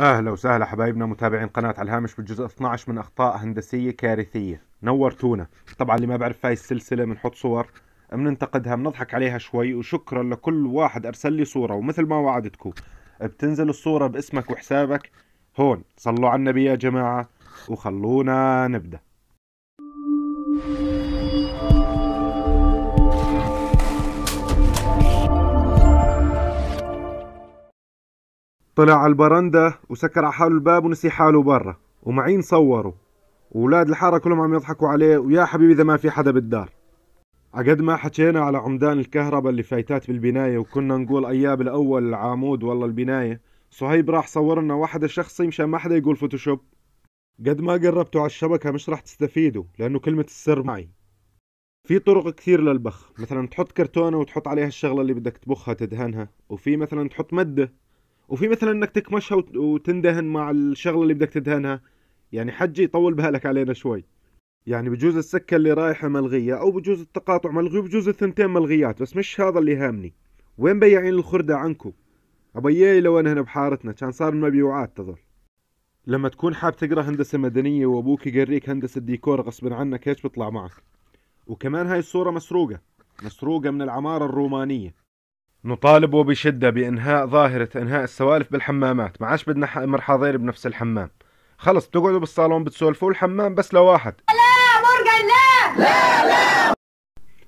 اهلا وسهلا حبايبنا متابعين قناه على الهامش بالجزء 12 من اخطاء هندسيه كارثيه نورتونا طبعا اللي ما بعرف هاي السلسله بنحط صور بننتقدها بنضحك عليها شوي وشكرا لكل واحد ارسل لي صوره ومثل ما وعدتكم بتنزل الصوره باسمك وحسابك هون صلوا على النبي يا جماعه وخلونا نبدا طلع على البرندة وسكر على حاله الباب ونسي حاله برا ومعين صوروا وولاد الحارة كلهم عم يضحكوا عليه ويا حبيبي إذا ما في حدا بالدار عقد ما حكينا على عمدان الكهرباء اللي فايتات بالبناية وكنا نقول أياب الأول العامود والله البناية صهيب راح صور لنا واحدة شخصي مشان ما حدا يقول فوتوشوب قد ما قربتوا على الشبكة مش راح تستفيدوا لأنه كلمة السر معي في طرق كثير للبخ مثلا تحط كرتونة وتحط عليها الشغلة اللي بدك تبخها تدهنها وفي مثلا تحط مدة وفي مثلا انك تكمشها وتندهن مع الشغله اللي بدك تدهنها يعني حجي طول بالك علينا شوي يعني بجوز السكه اللي رايحه ملغيه او بجوز التقاطع ملغي وبجوز الثنتين ملغيات بس مش هذا اللي هامني وين بياعين الخرده عنكم ابيي لو انهن بحارتنا كان صار المبيوعات تظل لما تكون حاب تقرا هندسه مدنيه وابوك يقريك هندسه ديكور غصب عنك هيك بيطلع معك وكمان هاي الصوره مسروقه مسروقه من العماره الرومانيه نطالب وبشدة بإنهاء ظاهرة إنهاء السوالف بالحمامات ما عادش بدنا حاضر بنفس الحمام خلص بتقعدوا بالصالون بتسولفوا الحمام بس لواحد لا مرجان لا لا لا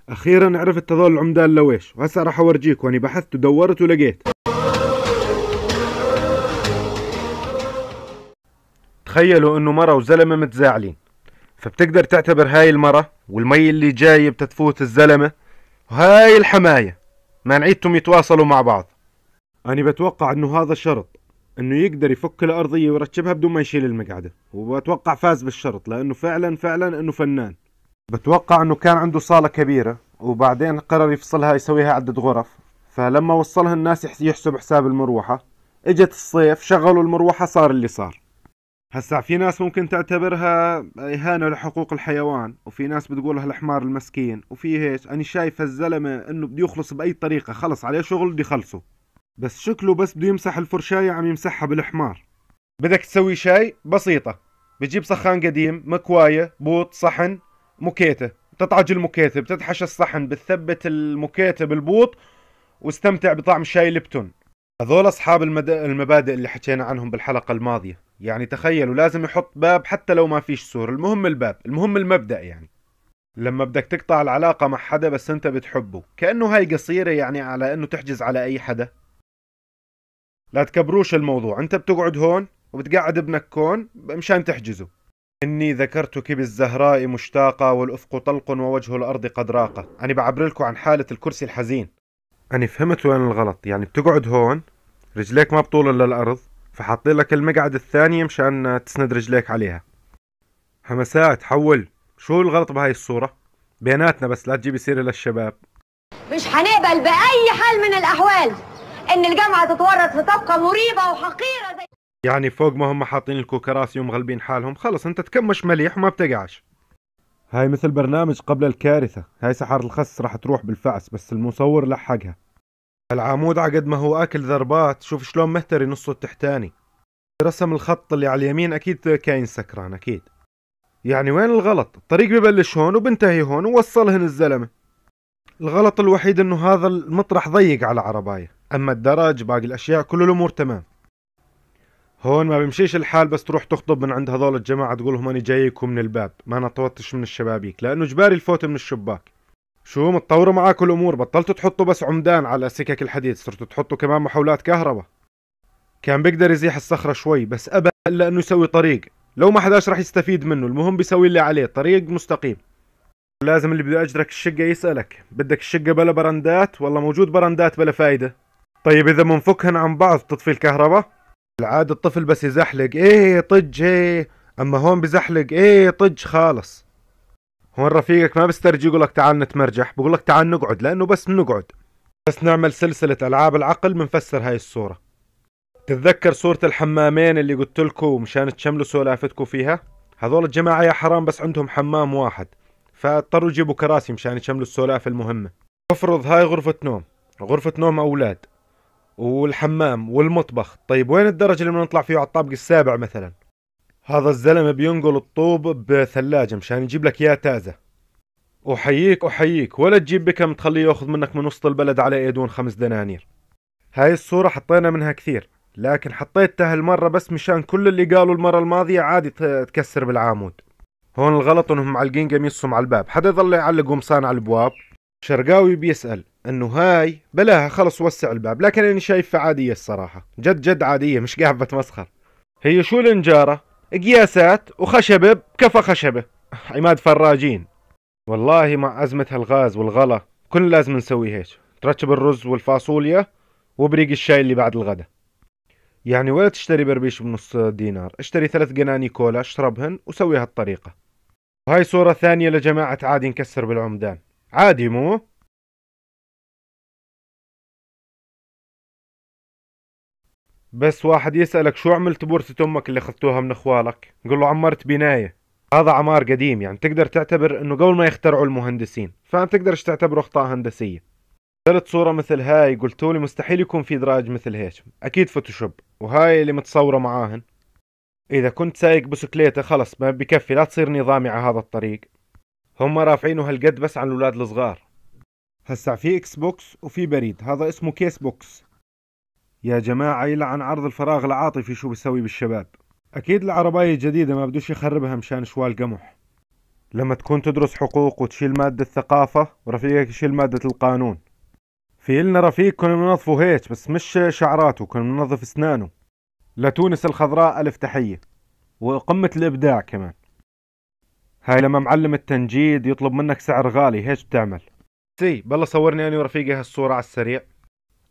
أخيرا عرفت هذول العمدان لويش وهسا راح أورجيك وأني بحثت ودورت ولقيت تخيلوا انه مرة وزلمة متزاعلين فبتقدر تعتبر هاي المرة والمي اللي جاي بتتفوت الزلمة وهاي الحماية ما نعيدتم يتواصلوا مع بعض أنا بتوقع أنه هذا شرط أنه يقدر يفك الأرضية ويرتبها بدون ما يشيل المقعدة وبتوقع فاز بالشرط لأنه فعلا فعلا أنه فنان بتوقع أنه كان عنده صالة كبيرة وبعدين قرر يفصلها يسويها عدة غرف فلما وصلها الناس يحسب حساب المروحة اجت الصيف شغلوا المروحة صار اللي صار هسا في ناس ممكن تعتبرها إهانة لحقوق الحيوان وفي ناس بتقولها الحمار المسكين وفي هيش أنا شايف هالزلمة إنه بده يخلص بأي طريقة خلص عليه شغل بده يخلصه بس شكله بس بده يمسح الفرشاية عم يمسحها بالحمار بدك تسوي شاي بسيطة بتجيب سخان قديم مكواية بوط صحن مكيتة بتطعج المكيتة بتتحش الصحن بتثبت المكيتة بالبوط واستمتع بطعم شاي لبتون هذول اصحاب المد... المبادئ اللي حكينا عنهم بالحلقه الماضيه يعني تخيلوا لازم يحط باب حتى لو ما فيش سور المهم الباب المهم المبدا يعني لما بدك تقطع العلاقه مع حدا بس انت بتحبه كانه هاي قصيره يعني على انه تحجز على اي حدا لا تكبروش الموضوع انت بتقعد هون وبتقعد ابنك كون مشان تحجزه إني ذكرتك بالزهراء مشتاقة والأفق طلق ووجه الأرض قد راقة أنا بعبر لكم عن حالة الكرسي الحزين أنا فهمت وين الغلط يعني بتقعد هون رجليك ما بطول الارض فحاطين لك المقعد الثانية مشان تسند رجليك عليها همسات حول شو الغلط بهاي الصورة؟ بيناتنا بس لا تجيبي سيرة للشباب مش حنقبل بأي حال من الأحوال إن الجامعة تتورط في طبقة مريبة وحقيرة زي يعني فوق ما هم حاطين الكوكراسي ومغلبين حالهم خلص انت تكمش مليح وما بتقعش هاي مثل برنامج قبل الكارثة هاي سحر الخس راح تروح بالفعس بس المصور لحقها العمود عقد ما هو اكل ضربات شوف شلون مهتري نصه التحتاني رسم الخط اللي على اليمين اكيد كاين سكران اكيد يعني وين الغلط الطريق ببلش هون وبنتهي هون ووصلهن الزلمه الغلط الوحيد انه هذا المطرح ضيق على عرباية اما الدرج باقي الاشياء كل الامور تمام هون ما بمشيش الحال بس تروح تخطب من عند هذول الجماعه تقول لهم انا جايكم من الباب ما نطوتش من الشبابيك لانه جباري الفوت من الشباك شو متطورة معاكم الأمور بطلتوا تحطوا بس عمدان على سكك الحديد صرتوا تحطوا كمان محولات كهرباء كان بيقدر يزيح الصخرة شوي بس أبى إلا أنه يسوي طريق لو ما حداش رح يستفيد منه المهم بيسوي اللي عليه طريق مستقيم لازم اللي بده أجرك الشقة يسألك بدك الشقة بلا برندات والله موجود برندات بلا فايدة طيب إذا منفكهن عن بعض تطفي الكهرباء العادة الطفل بس يزحلق إيه طج إيه أما هون بزحلق إيه طج خالص هون رفيقك ما بيسترجي يقول لك تعال نتمرجح بقول لك تعال نقعد لانه بس بنقعد بس نعمل سلسلة ألعاب العقل بنفسر هاي الصورة تتذكر صورة الحمامين اللي قلت لكم مشان تشملوا سولافتكم فيها هذول الجماعة يا حرام بس عندهم حمام واحد فاضطروا يجيبوا كراسي مشان يشملوا السولافة المهمة افرض هاي غرفة نوم غرفة نوم أولاد والحمام والمطبخ طيب وين الدرج اللي بنطلع فيه على الطابق السابع مثلا هذا الزلمة بينقل الطوب بثلاجة مشان يجيب لك اياه تازة أحييك أحييك ولا تجيب بكم تخليه ياخذ منك من وسط البلد على ايدون خمس دنانير هاي الصورة حطينا منها كثير لكن حطيتها هالمرة بس مشان كل اللي قالوا المرة الماضية عادي تكسر بالعامود هون الغلط انهم معلقين قميصهم على الباب حدا يظل يعلق قمصان على البواب شرقاوي بيسأل انه هاي بلاها خلص وسع الباب لكن انا شايفها عادية الصراحة جد جد عادية مش قاعد بتمسخر هي شو النجارة قياسات وخشبة بكفى خشبة عماد فراجين والله مع أزمة هالغاز والغلا كل لازم نسوي هيك ترتب الرز والفاصوليا وبريق الشاي اللي بعد الغداء يعني ولا تشتري بربيش بنص دينار اشتري ثلاث قناني كولا اشربهن وسوي هالطريقة وهاي صورة ثانية لجماعة عادي نكسر بالعمدان عادي مو بس واحد يسألك شو عملت بورصة أمك اللي أخذتوها من إخوالك قل له عمرت بناية هذا عمار قديم يعني تقدر تعتبر أنه قبل ما يخترعوا المهندسين فما بتقدرش تعتبره أخطاء هندسية ثلاث صورة مثل هاي قلتولي مستحيل يكون في دراج مثل هيك أكيد فوتوشوب وهاي اللي متصورة معاهن إذا كنت سايق بسكليتة خلص ما بكفي لا تصير نظامي على هذا الطريق هم رافعينه هالقد بس عن الأولاد الصغار هسا في اكس بوكس وفي بريد هذا اسمه كيس بوكس يا جماعة يلعن عرض الفراغ العاطفي شو بسوي بالشباب أكيد العرباية الجديدة ما بدوش يخربها مشان شوال قمح لما تكون تدرس حقوق وتشيل مادة الثقافة ورفيقك يشيل مادة القانون في إلنا رفيق كنا ننظفه هيك بس مش شعراته كنا ننظف اسنانه لتونس الخضراء ألف تحية وقمة الإبداع كمان هاي لما معلم التنجيد يطلب منك سعر غالي هيك بتعمل سي بالله صورني أنا ورفيقي هالصورة على السريع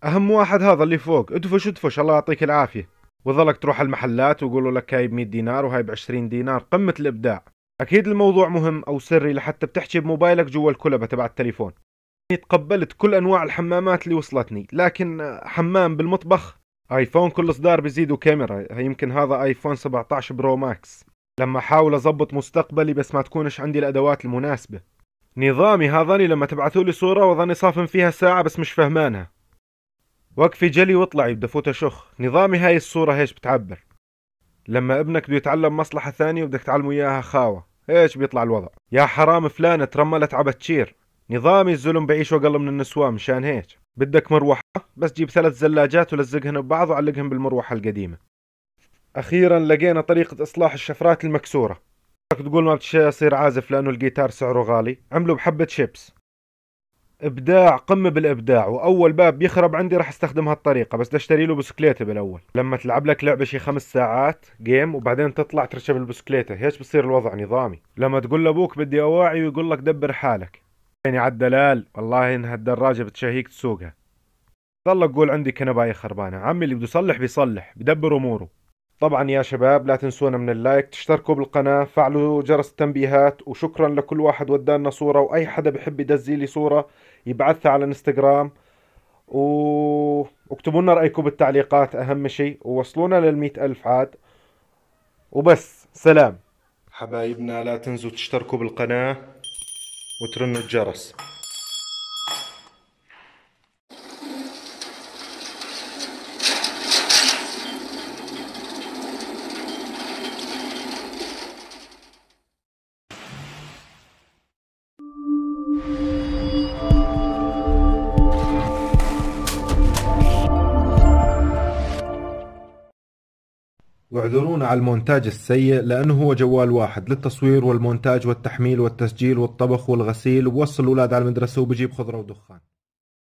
اهم واحد هذا اللي فوق ادفش ادفش الله يعطيك العافيه وظلك تروح المحلات ويقولوا لك هاي ب 100 دينار وهاي ب 20 دينار قمه الابداع اكيد الموضوع مهم او سري لحتى بتحكي بموبايلك جوا الكلبه تبع التليفون تقبلت كل انواع الحمامات اللي وصلتني لكن حمام بالمطبخ ايفون كل اصدار بيزيدوا كاميرا يمكن هذا ايفون 17 برو ماكس لما احاول اضبط مستقبلي بس ما تكونش عندي الادوات المناسبه نظامي هذاني لما تبعثوا لي صوره وظني صافن فيها ساعه بس مش فهمانها وقفي جلي واطلعي بدي فوت اشخ نظامي هاي الصورة هيش بتعبر لما ابنك بده يتعلم مصلحة ثانية وبدك تعلمه اياها خاوة ايش بيطلع الوضع يا حرام فلانة ترملت عبتشير نظامي الزلم بعيش وقل من النسوان مشان هيك بدك مروحة بس جيب ثلاث زلاجات ولزقهن ببعض وعلقهن بالمروحة القديمة أخيرا لقينا طريقة إصلاح الشفرات المكسورة تقول ما بتشي يصير عازف لأنه الجيتار سعره غالي عملوا بحبة شيبس ابداع قمه بالابداع واول باب يخرب عندي راح استخدم هالطريقه بس بدي اشتري له بسكليته بالاول لما تلعب لك لعبه شي خمس ساعات جيم وبعدين تطلع تركب البسكليته هيك بصير الوضع نظامي لما تقول لابوك بدي اواعي ويقول لك دبر حالك يعني على الدلال والله انها الدراجه بتشهيك تسوقها ظل اقول عندي كنبايه خربانه عمي اللي بده يصلح بيصلح بدبر اموره طبعا يا شباب لا تنسونا من اللايك تشتركوا بالقناة فعلوا جرس التنبيهات وشكرا لكل واحد ودانا صورة وأي حدا بحب يدزي لي صورة يبعثها على انستغرام واكتبوا لنا رايكم بالتعليقات اهم شيء ووصلونا لل ألف عاد وبس سلام حبايبنا لا تنسوا تشتركوا بالقناه وترنوا الجرس واعذرونا على المونتاج السيء لأنه هو جوال واحد للتصوير والمونتاج والتحميل والتسجيل والطبخ والغسيل ووصل الأولاد على المدرسة وبجيب خضرة ودخان